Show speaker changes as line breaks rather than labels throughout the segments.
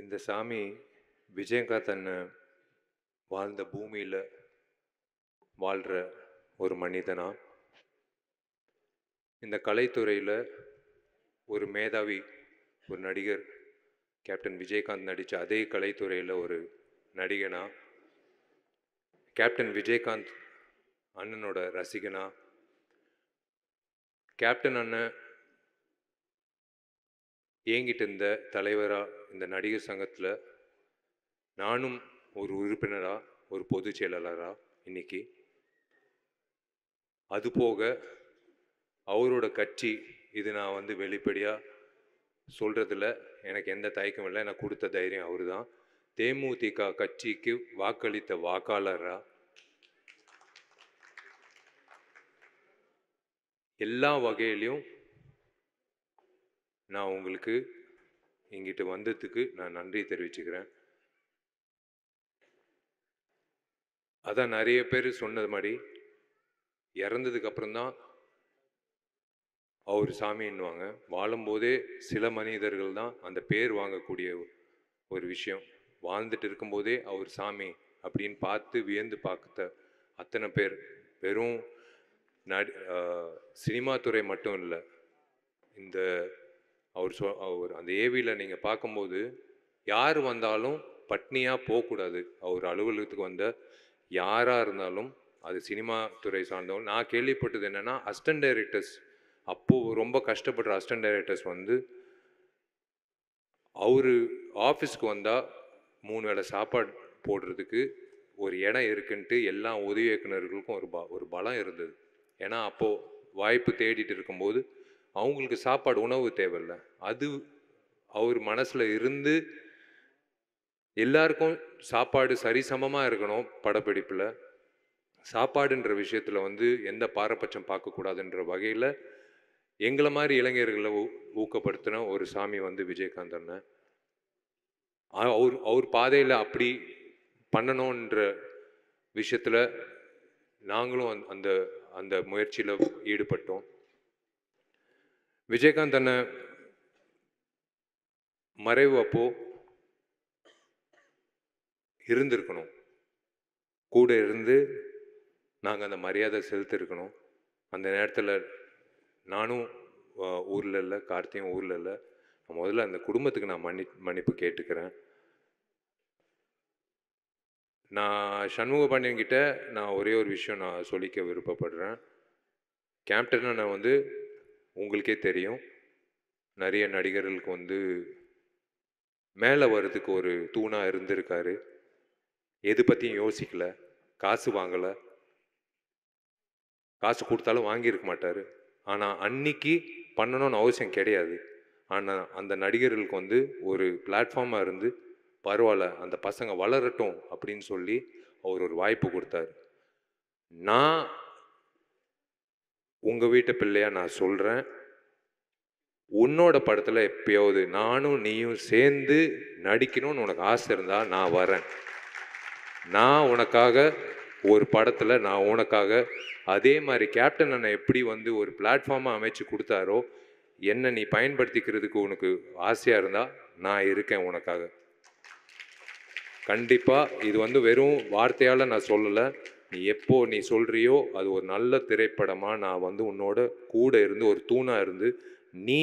இந்த சாமி விஜயங்கா தன்னை வாழ்ந்த பூமியில் வாழ்கிற ஒரு மனிதனா இந்த கலைத்துறையில் ஒரு மேதாவி ஒரு நடிகர் கேப்டன் விஜயகாந்த் நடித்த அதே கலைத்துறையில் ஒரு நடிகனா கேப்டன் விஜயகாந்த் அண்ணனோட ரசிகனா கேப்டன் அண்ணன் இயங்கிட்டு இருந்த தலைவராக இந்த நடிகர் சங்கத்தில் நானும் ஒரு உறுப்பினராக ஒரு பொதுச் செயலாளராக இன்னைக்கு அது போக அவரோட கட்சி இது நான் வந்து வெளிப்படையாக சொல்கிறதுல எனக்கு எந்த தயக்கம் இல்லை எனக்கு கொடுத்த தைரியம் அவர் தான் தேமுதிக கட்சிக்கு வாக்களித்த வாக்காளராக எல்லா வகையிலையும் நான் உங்களுக்கு இங்கிட்ட வந்ததுக்கு நான் நன்றி தெரிவிச்சுக்கிறேன் அதான் நிறைய பேர் சொன்னது மாதிரி இறந்ததுக்கப்புறம் தான் அவர் சாமின்னுவாங்க வாழும்போதே சில மனிதர்கள் தான் அந்த பேர் வாங்கக்கூடிய ஒரு விஷயம் வாழ்ந்துட்டு இருக்கும்போதே அவர் சாமி அப்படின்னு பார்த்து வியந்து பார்க்க அத்தனை பேர் வெறும் நடி சினிமா துறை மட்டும் இல்லை இந்த அவர் சொ அவர் அந்த ஏவியில் நீங்கள் பார்க்கும்போது யார் வந்தாலும் பட்னியாக போகக்கூடாது அவர் அலுவலகத்துக்கு வந்த யாராக இருந்தாலும் அது சினிமா துறை சார்ந்தவங்க நான் கேள்விப்பட்டது என்னென்னா அஸ்டன் டைரக்டர்ஸ் அப்போது ரொம்ப கஷ்டப்படுற அஸ்டன் டைரக்டர்ஸ் வந்து அவர் ஆஃபீஸ்க்கு வந்தால் மூணு வேளை சாப்பாடு போடுறதுக்கு ஒரு இடம் இருக்குன்ட்டு எல்லா உதவி இயக்குநர்களுக்கும் ஒரு ப ஒரு பலம் இருந்தது ஏன்னா அப்போது வாய்ப்பு தேடிட்டு இருக்கும்போது அவங்களுக்கு சாப்பாடு உணவு தேவையில்ல அது அவர் மனசில் இருந்து எல்லாருக்கும் சாப்பாடு சரிசமமாக இருக்கணும் படப்பிடிப்பில் சாப்பாடுன்ற விஷயத்தில் வந்து எந்த பாரபட்சம் பார்க்கக்கூடாதுன்ற வகையில் எங்களை மாதிரி இளைஞர்களை ஊ ஊக்கப்படுத்தின ஒரு சாமி வந்து விஜயகாந்த் அண்ணன் அவர் அவர் பாதையில் அப்படி பண்ணணுன்ற விஷயத்தில் நாங்களும் அந்த அந்த முயற்சியில் ஈடுபட்டோம் விஜயகாந்த் அண்ணன் மறைவு அப்போ இருந்திருக்கணும் கூட இருந்து நாங்கள் அந்த மரியாதை செலுத்திருக்கணும் அந்த நேரத்தில் நானும் ஊரில் இல்லை கார்த்தியும் ஊரில் இல்லை முதல்ல அந்த குடும்பத்துக்கு நான் மன்னி மன்னிப்பு கேட்டுக்கிறேன் நான் சண்முக பாண்டியன்கிட்ட நான் ஒரே ஒரு விஷயம் நான் சொல்லிக்க விருப்பப்படுறேன் கேப்டன் நான் வந்து உங்களுக்கே தெரியும் நிறைய நடிகர்களுக்கு வந்து மேலே வர்றதுக்கு ஒரு தூணாக இருந்திருக்காரு எது பற்றியும் யோசிக்கல காசு வாங்கலை காசு கொடுத்தாலும் வாங்கியிருக்க மாட்டார் ஆனால் அன்னைக்கு பண்ணணும்னு அவசியம் கிடையாது ஆனால் அந்த நடிகர்களுக்கு வந்து ஒரு பிளாட்ஃபார்மாக இருந்து பரவாயில்ல அந்த பசங்க வளரட்டும் அப்படின்னு சொல்லி அவர் ஒரு வாய்ப்பு கொடுத்தார் நான் உங்கள் வீட்டு பிள்ளையாக நான் சொல்கிறேன் உன்னோட படத்தில் எப்பயாவது நானும் நீயும் சேர்ந்து நடிக்கணும்னு உனக்கு ஆசை இருந்தால் நான் வரேன் நான் உனக்காக ஒரு படத்தில் நான் உனக்காக அதே மாதிரி கேப்டன் அண்ணன் எப்படி வந்து ஒரு பிளாட்ஃபார்மாக அமைச்சு கொடுத்தாரோ என்னை நீ பயன்படுத்திக்கிறதுக்கு உனக்கு ஆசையாக இருந்தால் நான் இருக்கேன் உனக்காக கண்டிப்பாக இது வந்து வெறும் வார்த்தையால் நான் சொல்லலை நீ எப்போ நீ சொல்கிறியோ அது ஒரு நல்ல திரைப்படமாக நான் வந்து உன்னோட கூட இருந்து ஒரு தூணாக இருந்து நீ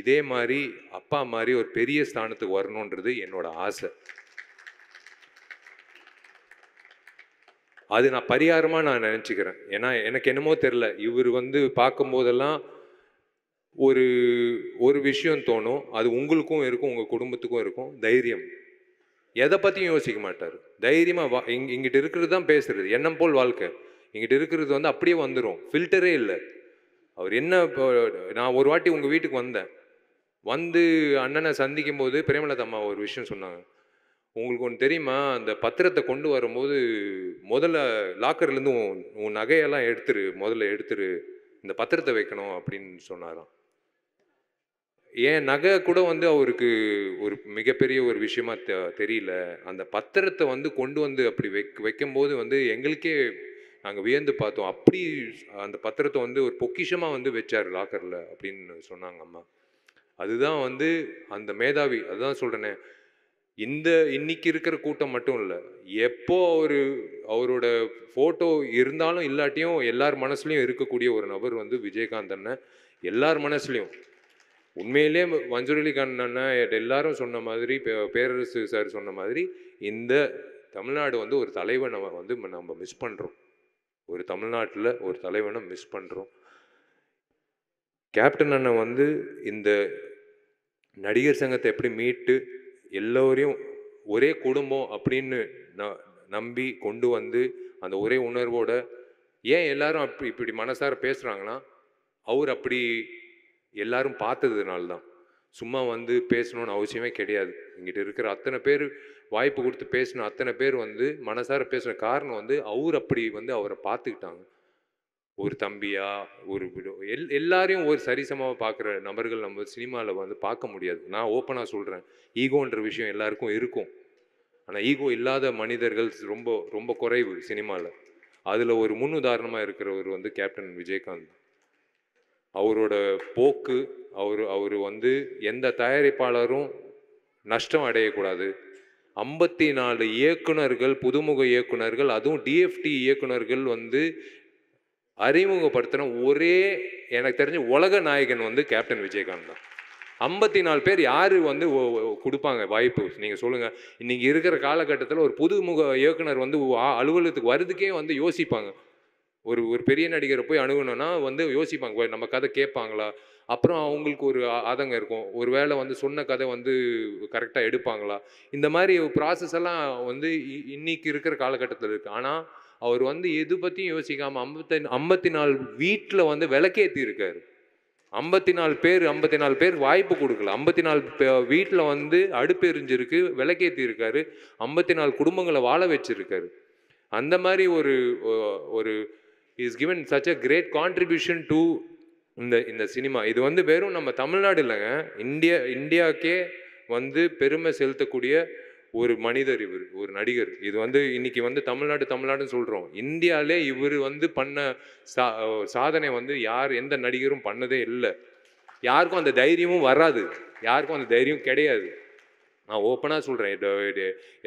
இதே மாதிரி அப்பா மாதிரி ஒரு பெரிய ஸ்தானத்துக்கு வரணுன்றது என்னோட ஆசை அது நான் பரிகாரமாக நான் நினச்சிக்கிறேன் ஏன்னா எனக்கு என்னமோ தெரில இவர் வந்து பார்க்கும்போதெல்லாம் ஒரு ஒரு விஷயம் தோணும் அது உங்களுக்கும் இருக்கும் உங்கள் குடும்பத்துக்கும் இருக்கும் தைரியம் எதை பற்றியும் யோசிக்க மாட்டார் தைரியமாக வா இங் இங்கிட்ட இருக்கிறது தான் பேசுகிறது எண்ணம் போல் வாழ்க்கை இங்கிட்ட இருக்கிறது வந்து அப்படியே வந்துடும் ஃபில்டரே இல்லை அவர் என்ன நான் ஒரு வாட்டி உங்கள் வீட்டுக்கு வந்தேன் வந்து அண்ணனை சந்திக்கும் போது பிரேமலதா அம்மா ஒரு விஷயம் சொன்னாங்க உங்களுக்கு ஒன்று தெரியுமா அந்த பத்திரத்தை கொண்டு வரும்போது முதல்ல லாக்கர்லேருந்து உன் உன் நகையெல்லாம் எடுத்துரு முதல்ல எடுத்துரு இந்த பத்திரத்தை வைக்கணும் அப்படின்னு சொன்னாராம் என் நகை கூட வந்து அவருக்கு ஒரு மிகப்பெரிய ஒரு விஷயமா தெ தெரியல அந்த பத்திரத்தை வந்து கொண்டு வந்து அப்படி வைக் வைக்கும்போது வந்து எங்களுக்கே நாங்கள் வியந்து பார்த்தோம் அப்படி அந்த பத்திரத்தை வந்து ஒரு பொக்கிஷமாக வந்து வச்சார் லாக்கரில் அப்படின்னு சொன்னாங்க அம்மா அதுதான் வந்து அந்த மேதாவி அதுதான் சொல்கிறேனே இந்த இன்னைக்கு இருக்கிற கூட்டம் மட்டும் இல்லை எப்போ அவர் அவரோட ஃபோட்டோ இருந்தாலும் இல்லாட்டியும் எல்லார் மனசுலையும் இருக்கக்கூடிய ஒரு நபர் வந்து விஜயகாந்த் அண்ணன் எல்லார் மனசுலையும் உண்மையிலே மஞ்சூர் கண்ணன் எல்லாரும் சொன்ன மாதிரி பேரரசு சார் சொன்ன மாதிரி இந்த தமிழ்நாடு வந்து ஒரு தலைவனை வந்து நம்ம மிஸ் பண்ணுறோம் ஒரு தமிழ்நாட்டில் ஒரு தலைவனை மிஸ் பண்ணுறோம் கேப்டன் அண்ணன் வந்து இந்த நடிகர் சங்கத்தை எப்படி மீட்டு எல்லோரையும் ஒரே குடும்பம் அப்படின்னு நம்பி கொண்டு வந்து அந்த ஒரே உணர்வோட ஏன் எல்லாரும் அப்படி இப்படி மனசார பேசுகிறாங்கன்னா அவர் அப்படி எல்லாரும் பார்த்ததுனால தான் சும்மா வந்து பேசணும்னு அவசியமே கிடையாது இங்கிட்ட இருக்கிற அத்தனை பேர் வாய்ப்பு கொடுத்து பேசின அத்தனை பேர் வந்து மனசார பேசுகிற காரணம் வந்து அவர் அப்படி வந்து அவரை பார்த்துக்கிட்டாங்க ஒரு தம்பியா ஒரு எல் எல்லாரையும் ஒரு சரிசமாக பார்க்குற நபர்கள் நம்ம சினிமாவில் வந்து பார்க்க முடியாது நான் ஓப்பனாக சொல்கிறேன் ஈகோன்ற விஷயம் எல்லாருக்கும் இருக்கும் ஆனால் ஈகோ இல்லாத மனிதர்கள் ரொம்ப ரொம்ப குறைவு சினிமாவில் அதில் ஒரு முன்னுதாரணமாக இருக்கிறவர் வந்து கேப்டன் விஜயகாந்த் அவரோட போக்கு அவர் அவர் வந்து எந்த தயாரிப்பாளரும் நஷ்டம் அடையக்கூடாது ஐம்பத்தி நாலு இயக்குனர்கள் புதுமுக இயக்குனர்கள் அதுவும் டிஎஃப்டி இயக்குனர்கள் வந்து அறிமுகப்படுத்தின ஒரே எனக்கு தெரிஞ்ச உலக நாயகன் வந்து கேப்டன் விஜயகாந்த் தான் ஐம்பத்தி நாலு பேர் யார் வந்து கொடுப்பாங்க வாய்ப்பு நீங்கள் சொல்லுங்கள் இன்றைக்கி இருக்கிற காலகட்டத்தில் ஒரு புதுமுக இயக்குனர் வந்து அலுவலகத்துக்கு வர்றதுக்கே வந்து யோசிப்பாங்க ஒரு ஒரு பெரிய நடிகரை போய் அணுகணும்னா வந்து யோசிப்பாங்க நம்ம கதை கேட்பாங்களா அப்புறம் அவங்களுக்கு ஒரு ஆதங்கம் இருக்கும் ஒரு வேளை வந்து சொன்ன கதை வந்து கரெக்டாக எடுப்பாங்களா இந்த மாதிரி ப்ராசஸ் எல்லாம் வந்து இன்னைக்கு இருக்கிற காலகட்டத்தில் இருக்குது ஆனால் அவர் வந்து எது பற்றியும் யோசிக்காமல் ஐம்பத்தி ஐம்பத்தி நாலு வீட்டில் வந்து விளக்கேற்றி இருக்கார் ஐம்பத்தி நாலு பேர் ஐம்பத்தி நாலு பேர் வாய்ப்பு கொடுக்கல ஐம்பத்தி நாலு வீட்டில் வந்து அடுப்பு எரிஞ்சிருக்கு விளக்கேற்றி இருக்காரு ஐம்பத்தி நாலு குடும்பங்களை வாழ வச்சிருக்காரு அந்த மாதிரி ஒரு ஒரு is given such a great contribution to இந்த இந்த சினிமா இது வந்து வெறும் நம்ம தமிழ்நாடு இல்லைங்க இந்தியா இந்தியாவுக்கே வந்து பெருமை செலுத்தக்கூடிய ஒரு மனிதர் இவர் ஒரு நடிகர் இது வந்து இன்னைக்கு வந்து தமிழ்நாடு தமிழ்நாடுன்னு சொல்கிறோம் இந்தியாவிலே இவர் வந்து பண்ண சா சாதனை வந்து யார் எந்த நடிகரும் பண்ணதே இல்லை யாருக்கும் அந்த தைரியமும் வராது யாருக்கும் அந்த தைரியம் கிடையாது நான் ஓப்பனாக சொல்கிறேன்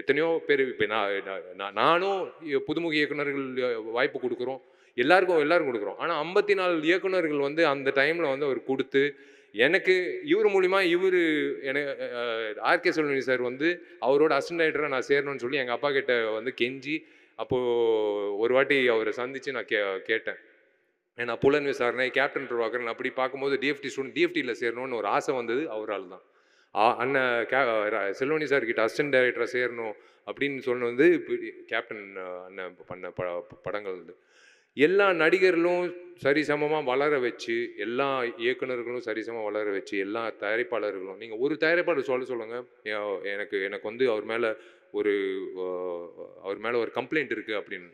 எத்தனையோ பேர் இப்போ நான் நானும் புதுமுக இயக்குநர்கள் வாய்ப்பு கொடுக்குறோம் எல்லாருக்கும் எல்லாரும் கொடுக்குறோம் ஆனால் ஐம்பத்தி நாலு இயக்குநர்கள் வந்து அந்த டைமில் வந்து அவர் கொடுத்து எனக்கு இவர் மூலிமா இவர் எனக்கு ஆர்கே செல்வனி சார் வந்து அவரோட அசிஸ்டன்ட் டைரக்டராக நான் சேரணும்னு சொல்லி எங்கள் அப்பா கிட்ட வந்து கெஞ்சி அப்போது ஒரு வாட்டி அவரை சந்தித்து நான் கே கேட்டேன் ஏன்னா புலன் விசாரணை கேப்டன் பிரபாகரன் அப்படி பார்க்கும்போது டிஎஃப்டி ஸ்டூடெண்ட் டிஎஃப்டியில் சேரணும்னு ஒரு ஆசை வந்தது அவரால் தான் அண்ணன் கே செல்வனி சார் கிட்ட அசிஸ்டன்ட் டைரக்டராக சேரணும் அப்படின்னு சொன்னது கேப்டன் அண்ணன் பண்ண ப படங்கள் வந்து எல்லா நடிகர்களும் சரிசமமாக வளர வச்சு எல்லா இயக்குநர்களும் சரிசமமாக வளர வச்சு எல்லா தயாரிப்பாளர்களும் நீங்கள் ஒரு தயாரிப்பாளர் சொல்ல சொல்லுங்கள் எனக்கு எனக்கு வந்து அவர் மேலே ஒரு அவர் மேலே ஒரு கம்ப்ளைண்ட் இருக்குது அப்படின்னு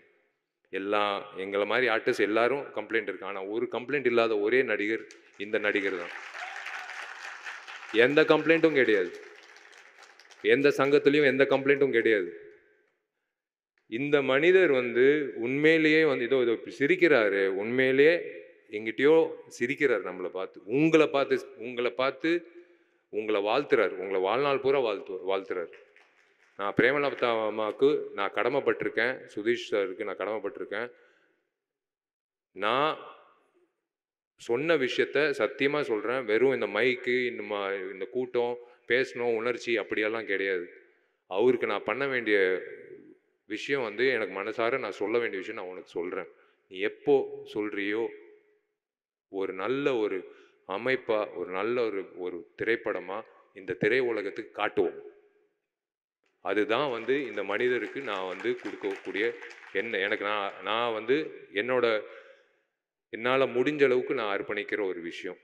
எல்லா எங்களை மாதிரி ஆர்டிஸ்ட் எல்லாரும் கம்ப்ளைண்ட் இருக்கு ஆனால் ஒரு கம்ப்ளைண்ட் இல்லாத ஒரே நடிகர் இந்த நடிகர் தான் எந்த கம்ப்ளைண்ட்டும் கிடையாது எந்த சங்கத்துலேயும் எந்த கம்ப்ளைண்ட்டும் கிடையாது இந்த மனிதர் வந்து உண்மையிலேயே வந்து இதோ இதோ சிரிக்கிறாரு உண்மையிலேயே எங்கிட்டயோ சிரிக்கிறார் நம்மளை பார்த்து உங்களை பார்த்து உங்களை பார்த்து உங்களை வாழ்த்துறார் உங்களை வாழ்நாள் பூரா வாழ்த்து வாழ்த்துறார் நான் பிரேமலதா அம்மாவுக்கு நான் கடமைப்பட்டிருக்கேன் சுதீஷ் சாருக்கு நான் கடமைப்பட்டிருக்கேன் நான் சொன்ன விஷயத்த சத்தியமாக சொல்கிறேன் வெறும் இந்த மைக்கு இந்த இந்த கூட்டம் பேசணும் உணர்ச்சி அப்படியெல்லாம் கிடையாது அவருக்கு நான் பண்ண வேண்டிய விஷயம் வந்து எனக்கு மனசார நான் சொல்ல வேண்டிய விஷயம் நான் உனக்கு சொல்கிறேன் நீ எப்போ சொல்கிறியோ ஒரு நல்ல ஒரு அமைப்பாக ஒரு நல்ல ஒரு ஒரு திரைப்படமாக இந்த திரை உலகத்துக்கு காட்டுவோம் அதுதான் வந்து இந்த மனிதருக்கு நான் வந்து கொடுக்கக்கூடிய என்ன எனக்கு நான் நான் வந்து என்னோட என்னால் முடிஞ்ச அளவுக்கு நான் அர்ப்பணிக்கிற ஒரு விஷயம்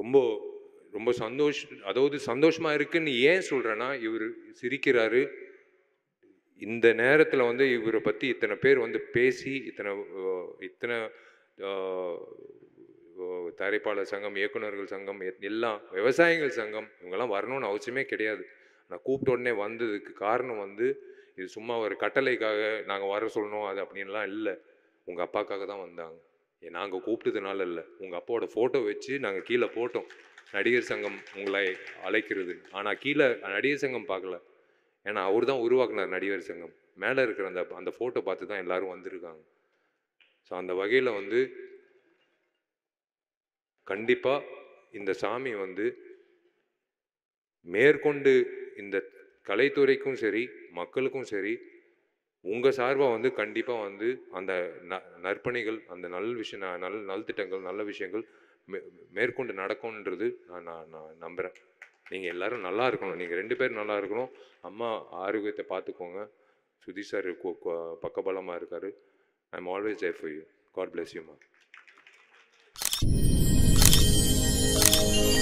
ரொம்ப ரொம்ப சந்தோஷ் அதாவது சந்தோஷமாக இருக்குன்னு ஏன் சொல்கிறேன்னா இவர் சிரிக்கிறாரு இந்த நேரத்தில் வந்து இவரை பற்றி இத்தனை பேர் வந்து பேசி இத்தனை இத்தனை தயாரிப்பாளர் சங்கம் இயக்குநர்கள் சங்கம் எல்லாம் விவசாயிகள் சங்கம் இவங்கெல்லாம் வரணும்னு அவசியமே கிடையாது நான் கூப்பிட்ட உடனே வந்ததுக்கு காரணம் வந்து இது சும்மா ஒரு கட்டளைக்காக நாங்கள் வர சொல்லணும் அது அப்படின்லாம் இல்லை உங்கள் அப்பாக்காக தான் வந்தாங்க நாங்கள் கூப்பிட்டதுனால இல்லை உங்கள் அப்பாவோட ஃபோட்டோ வச்சு நாங்கள் கீழே போட்டோம் நடிகர் சங்கம் உங்களை அழைக்கிறது ஆனால் கீழே நடிகர் சங்கம் பார்க்கல ஏன்னா அவர் தான் உருவாக்குனார் நடிகர் சங்கம் மேலே இருக்கிற அந்த அந்த ஃபோட்டோ பார்த்து தான் எல்லாரும் வந்திருக்காங்க ஸோ அந்த வகையில் வந்து கண்டிப்பாக இந்த சாமி வந்து மேற்கொண்டு இந்த கலைத்துறைக்கும் சரி மக்களுக்கும் சரி உங்கள் சார்பாக வந்து கண்டிப்பாக வந்து அந்த ந நற்பணிகள் அந்த நல் விஷயம் நல் நல்திட்டங்கள் நல்ல விஷயங்கள் மே மேற்கொண்டு நடக்கும்ன்றது நான் நான் நான் நம்புகிறேன் நீங்கள் எல்லோரும் நல்லா இருக்கணும் நீங்கள் ரெண்டு பேரும் நல்லா இருக்கணும் அம்மா ஆரோக்கியத்தை பார்த்துக்கோங்க சுதி சார் பக்கபலமாக இருக்கார் ஐ எம் ஆல்வேஸ் ஜெய் for you God bless you மா